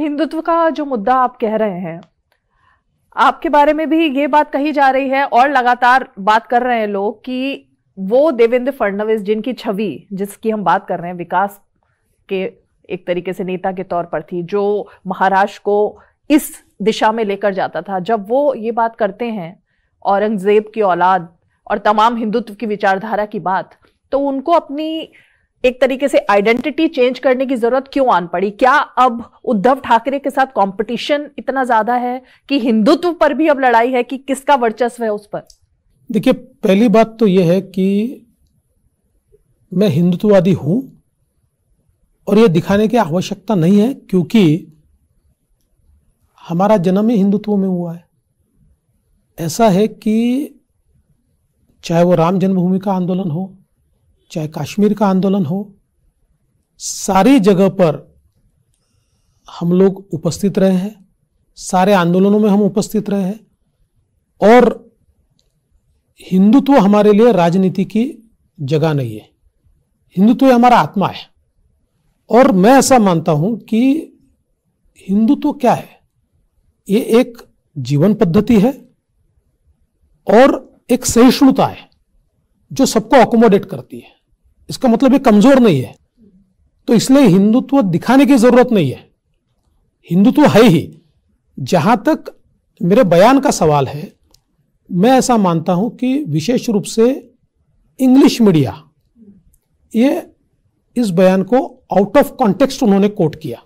हिंदुत्व का जो मुद्दा आप कह रहे हैं आपके बारे में भी ये बात कही जा रही है और लगातार बात कर रहे हैं लोग कि वो देवेंद्र फडणवीस जिनकी छवि जिसकी हम बात कर रहे हैं विकास के एक तरीके से नेता के तौर पर थी जो महाराष्ट्र को इस दिशा में लेकर जाता था जब वो ये बात करते हैं औरंगजेब की औलाद और तमाम हिंदुत्व की विचारधारा की बात तो उनको अपनी एक तरीके से आइडेंटिटी चेंज करने की जरूरत क्यों आन पड़ी क्या अब उद्धव ठाकरे के साथ कंपटीशन इतना ज्यादा है कि हिंदुत्व पर भी अब लड़ाई है कि किसका वर्चस्व है उस पर देखिए पहली बात तो यह है कि मैं हिंदुत्ववादी हूं और यह दिखाने की आवश्यकता नहीं है क्योंकि हमारा जन्म ही हिंदुत्व में हुआ है ऐसा है कि चाहे वो राम जन्मभूमि का आंदोलन हो चाहे कश्मीर का आंदोलन हो सारी जगह पर हम लोग उपस्थित रहे हैं सारे आंदोलनों में हम उपस्थित रहे हैं और हिंदुत्व हमारे लिए राजनीति की जगह नहीं है हिंदुत्व हमारा आत्मा है और मैं ऐसा मानता हूं कि हिंदुत्व क्या है ये एक जीवन पद्धति है और एक सहिष्णुता है जो सबको अकोमोडेट करती है इसका मतलब ये कमज़ोर नहीं है तो इसलिए हिंदुत्व दिखाने की ज़रूरत नहीं है हिंदुत्व है ही जहां तक मेरे बयान का सवाल है मैं ऐसा मानता हूं कि विशेष रूप से इंग्लिश मीडिया ये इस बयान को आउट ऑफ कॉन्टेक्स्ट उन्होंने कोट किया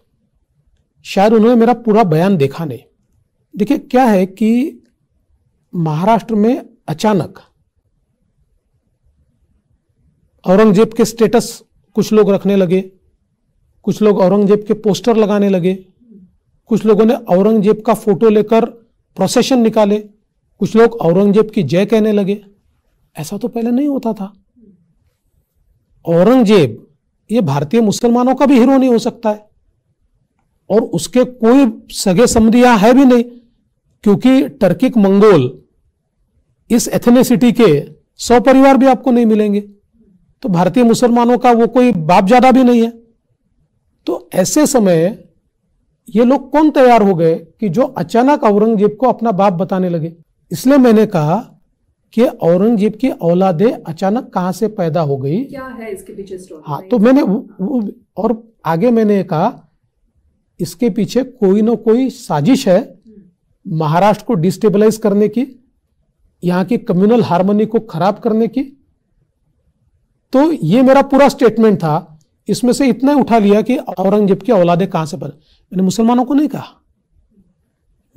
शायद उन्होंने मेरा पूरा बयान देखा नहीं देखिए क्या है कि महाराष्ट्र में अचानक औरंगजेब के स्टेटस कुछ लोग रखने लगे कुछ लोग औरंगजेब के पोस्टर लगाने लगे कुछ लोगों ने औरंगजेब का फोटो लेकर प्रोसेशन निकाले कुछ लोग औरंगजेब की जय कहने लगे ऐसा तो पहले नहीं होता था औरंगजेब ये भारतीय मुसलमानों का भी हीरो नहीं हो सकता है और उसके कोई सगे समझिया है भी नहीं क्योंकि टर्किक मंगोल इस एथेनिसिटी के सौ परिवार भी आपको नहीं मिलेंगे तो भारतीय मुसलमानों का वो कोई बाप ज्यादा भी नहीं है तो ऐसे समय ये लोग कौन तैयार हो गए कि जो अचानक औरंगजेब को अपना बाप बताने लगे इसलिए मैंने कहा कि औरंगजेब की औलादे अचानक कहां से पैदा हो गई क्या है इसके पीछे स्टोरी हाँ तो मैंने वो, वो, और आगे मैंने कहा इसके पीछे कोई ना कोई साजिश है महाराष्ट्र को डिस्टेबलाइज करने की यहाँ की कम्युनल हार्मनी को खराब करने की तो ये मेरा पूरा स्टेटमेंट था इसमें से इतना उठा लिया कि औरंगजेब की औलादे कहां से पर मैंने मुसलमानों को नहीं कहा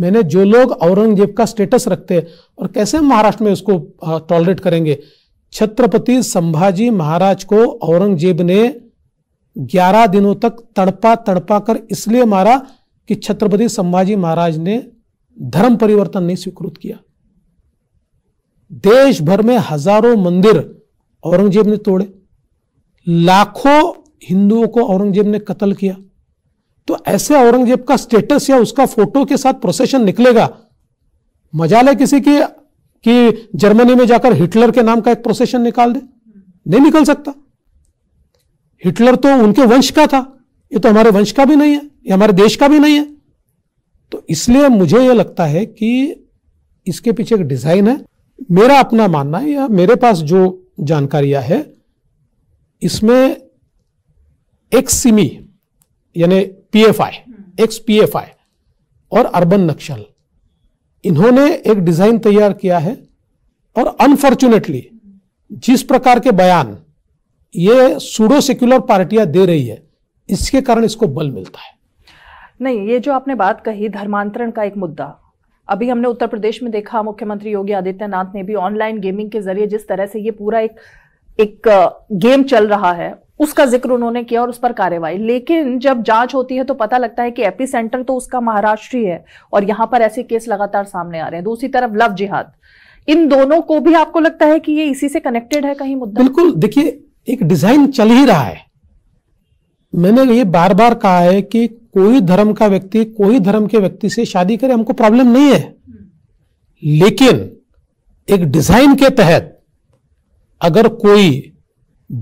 मैंने जो लोग औरंगजेब का स्टेटस रखते हैं और कैसे हम महाराष्ट्र में उसको टॉलरेट करेंगे छत्रपति संभाजी महाराज को औरंगजेब ने 11 दिनों तक तड़पा तड़पा कर इसलिए मारा कि छत्रपति संभाजी महाराज ने धर्म परिवर्तन नहीं स्वीकृत किया देश भर में हजारों मंदिर औरंगजेब ने तोड़े लाखों हिंदुओं को औरंगजेब ने कत्ल किया तो ऐसे औरंगजेब का स्टेटस या उसका फोटो के साथ प्रोसेशन निकलेगा मजाल है किसी की कि जर्मनी में जाकर हिटलर के नाम का एक प्रोसेशन निकाल दे नहीं निकल सकता हिटलर तो उनके वंश का था ये तो हमारे वंश का भी नहीं है ये हमारे देश का भी नहीं है तो इसलिए मुझे यह लगता है कि इसके पीछे एक डिजाइन है मेरा अपना मानना है या मेरे पास जो जानकारियां है इसमें एक सिमी e, यानी पीएफआई एक्स पीएफआई और अर्बन नक्सल इन्होंने एक डिज़ाइन तैयार किया है और अनफॉर्चुनेटली जिस प्रकार के बयान ये सूडो सेक्युलर पार्टियां दे रही है इसके कारण इसको बल मिलता है नहीं ये जो आपने बात कही धर्मांतरण का एक मुद्दा अभी हमने उत्तर प्रदेश में देखा मुख्यमंत्री योगी आदित्यनाथ ने भी ऑनलाइन गेमिंग के जरिए जिस तरह से ये पूरा एक एक गेम चल रहा है उसका जिक्र उन्होंने किया और उस पर कार्रवाई लेकिन जब जांच होती है तो पता लगता है कि एपी सेंटर तो उसका महाराष्ट्र ही है और यहां पर ऐसे केस लगातार सामने आ रहे हैं दूसरी तरफ लव जिहाद इन दोनों को भी आपको लगता है कि ये इसी से कनेक्टेड है कहीं मुद्दा बिल्कुल देखिए एक डिजाइन चल ही रहा है मैंने ये बार बार कहा है कि कोई धर्म का व्यक्ति कोई धर्म के व्यक्ति से शादी करे हमको प्रॉब्लम नहीं है लेकिन एक डिजाइन के तहत अगर कोई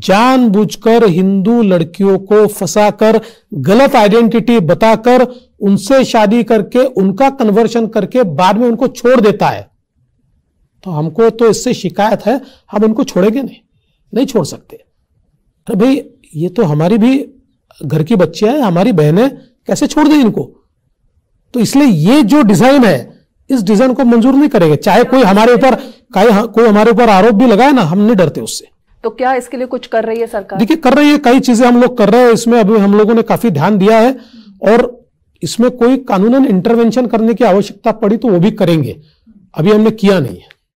जानबूझकर हिंदू लड़कियों को फंसाकर गलत आइडेंटिटी बताकर उनसे शादी करके उनका कन्वर्शन करके बाद में उनको छोड़ देता है तो हमको तो इससे शिकायत है हम उनको छोड़ेंगे नहीं नहीं छोड़ सकते अरे भाई ये तो हमारी भी घर की बच्चियां हैं हमारी बहनें कैसे छोड़ दें इनको तो इसलिए ये जो डिजाइन है इस डिजाइन को मंजूर नहीं करेंगे चाहे कोई हमारे ऊपर कोई हमारे ऊपर आरोप भी लगाए ना हम नहीं डरते उससे तो क्या इसके लिए कुछ कर रही है सरकार देखिए कर रही है कई चीजें हम लोग कर रहे हैं इसमें अभी हम लोगों ने काफी ध्यान दिया है और इसमें कोई कानूनन इंटरवेंशन करने की आवश्यकता पड़ी तो वो भी करेंगे अभी हमने किया नहीं है